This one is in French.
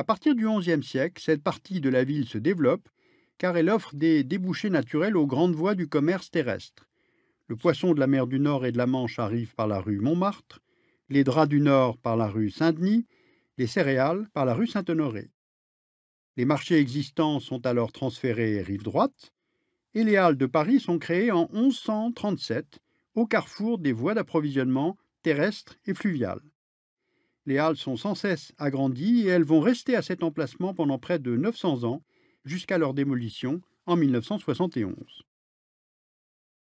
À partir du XIe siècle, cette partie de la ville se développe car elle offre des débouchés naturels aux grandes voies du commerce terrestre. Le poisson de la mer du Nord et de la Manche arrive par la rue Montmartre, les draps du Nord par la rue Saint-Denis, les céréales par la rue Saint-Honoré. Les marchés existants sont alors transférés rive droite, et les halles de Paris sont créées en 1137 au carrefour des voies d'approvisionnement terrestres et fluviales. Les halles sont sans cesse agrandies et elles vont rester à cet emplacement pendant près de 900 ans, jusqu'à leur démolition en 1971.